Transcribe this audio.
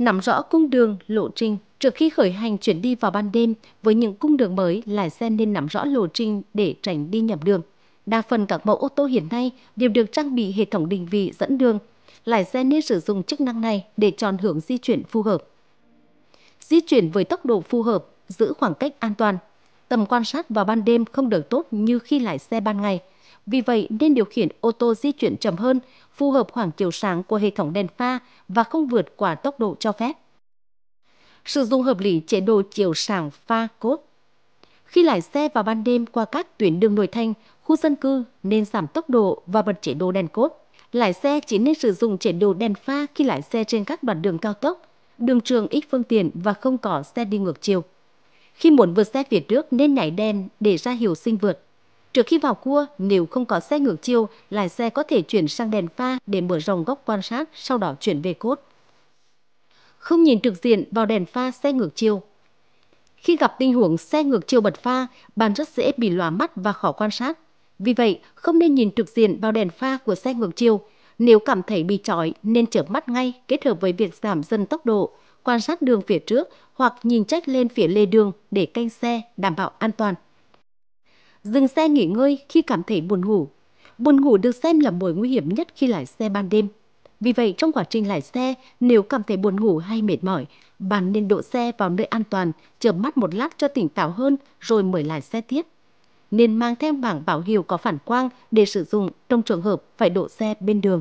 nắm rõ cung đường, lộ trình trước khi khởi hành chuyển đi vào ban đêm với những cung đường mới lái xe nên nắm rõ lộ trình để tránh đi nhầm đường. Đa phần các mẫu ô tô hiện nay đều được trang bị hệ thống định vị dẫn đường. Lái xe nên sử dụng chức năng này để chọn hướng di chuyển phù hợp. Di chuyển với tốc độ phù hợp, giữ khoảng cách an toàn. Tầm quan sát vào ban đêm không được tốt như khi lái xe ban ngày. Vì vậy nên điều khiển ô tô di chuyển chậm hơn phù hợp khoảng chiều sáng của hệ thống đèn pha và không vượt quá tốc độ cho phép. Sử dụng hợp lý chế độ chiều sáng pha cốt. Khi lái xe vào ban đêm qua các tuyến đường nội thành, khu dân cư nên giảm tốc độ và bật chế độ đèn cốt. Lái xe chỉ nên sử dụng chế độ đèn pha khi lái xe trên các đoạn đường cao tốc, đường trường ít phương tiện và không có xe đi ngược chiều. Khi muốn vượt xe phía trước nên nhảy đèn để ra hiệu xin vượt trước khi vào cua nếu không có xe ngược chiều lái xe có thể chuyển sang đèn pha để mở rộng góc quan sát sau đó chuyển về cốt không nhìn trực diện vào đèn pha xe ngược chiều khi gặp tình huống xe ngược chiều bật pha bạn rất dễ bị lóa mắt và khó quan sát vì vậy không nên nhìn trực diện vào đèn pha của xe ngược chiều nếu cảm thấy bị chói nên chớp mắt ngay kết hợp với việc giảm dần tốc độ quan sát đường phía trước hoặc nhìn trách lên phía lề đường để canh xe đảm bảo an toàn dừng xe nghỉ ngơi khi cảm thấy buồn ngủ. Buồn ngủ được xem là mối nguy hiểm nhất khi lái xe ban đêm. Vì vậy, trong quá trình lái xe, nếu cảm thấy buồn ngủ hay mệt mỏi, bạn nên đỗ xe vào nơi an toàn, chợp mắt một lát cho tỉnh táo hơn rồi mới lái xe tiếp. Nên mang theo bảng báo hiệu có phản quang để sử dụng trong trường hợp phải đỗ xe bên đường.